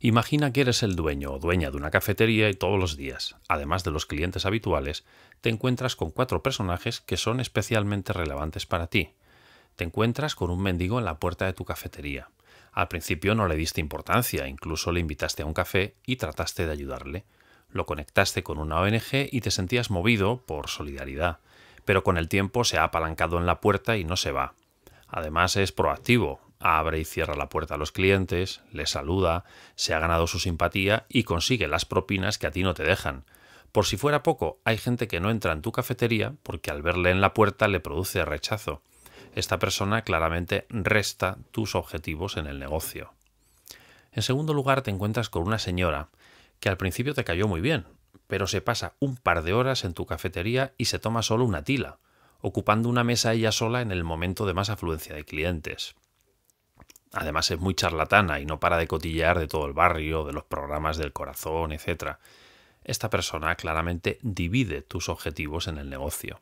Imagina que eres el dueño o dueña de una cafetería y todos los días, además de los clientes habituales, te encuentras con cuatro personajes que son especialmente relevantes para ti. Te encuentras con un mendigo en la puerta de tu cafetería. Al principio no le diste importancia, incluso le invitaste a un café y trataste de ayudarle. Lo conectaste con una ONG y te sentías movido por solidaridad, pero con el tiempo se ha apalancado en la puerta y no se va. Además es proactivo, abre y cierra la puerta a los clientes, le saluda, se ha ganado su simpatía y consigue las propinas que a ti no te dejan. Por si fuera poco, hay gente que no entra en tu cafetería porque al verle en la puerta le produce rechazo. Esta persona claramente resta tus objetivos en el negocio. En segundo lugar, te encuentras con una señora que al principio te cayó muy bien, pero se pasa un par de horas en tu cafetería y se toma solo una tila, ocupando una mesa ella sola en el momento de más afluencia de clientes. Además es muy charlatana y no para de cotillear de todo el barrio, de los programas del corazón, etc. Esta persona claramente divide tus objetivos en el negocio.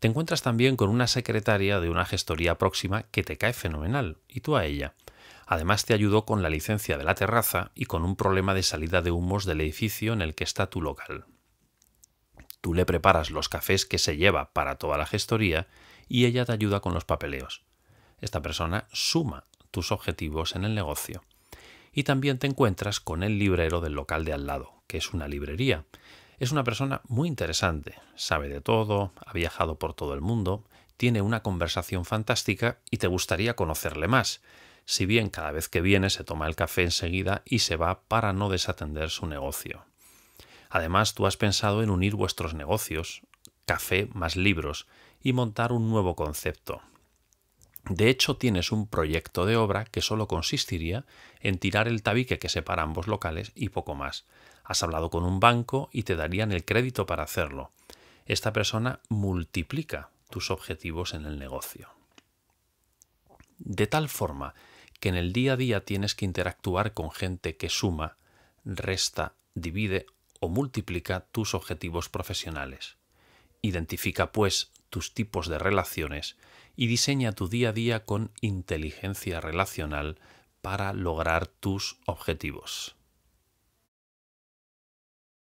Te encuentras también con una secretaria de una gestoría próxima que te cae fenomenal, y tú a ella. Además te ayudó con la licencia de la terraza y con un problema de salida de humos del edificio en el que está tu local. Tú le preparas los cafés que se lleva para toda la gestoría y ella te ayuda con los papeleos. Esta persona suma tus objetivos en el negocio. Y también te encuentras con el librero del local de al lado, que es una librería. Es una persona muy interesante, sabe de todo, ha viajado por todo el mundo, tiene una conversación fantástica y te gustaría conocerle más, si bien cada vez que viene se toma el café enseguida y se va para no desatender su negocio. Además, tú has pensado en unir vuestros negocios, café más libros, y montar un nuevo concepto, de hecho, tienes un proyecto de obra que solo consistiría en tirar el tabique que separa ambos locales y poco más. Has hablado con un banco y te darían el crédito para hacerlo. Esta persona multiplica tus objetivos en el negocio. De tal forma que en el día a día tienes que interactuar con gente que suma, resta, divide o multiplica tus objetivos profesionales. Identifica, pues, tus tipos de relaciones y diseña tu día a día con inteligencia relacional para lograr tus objetivos.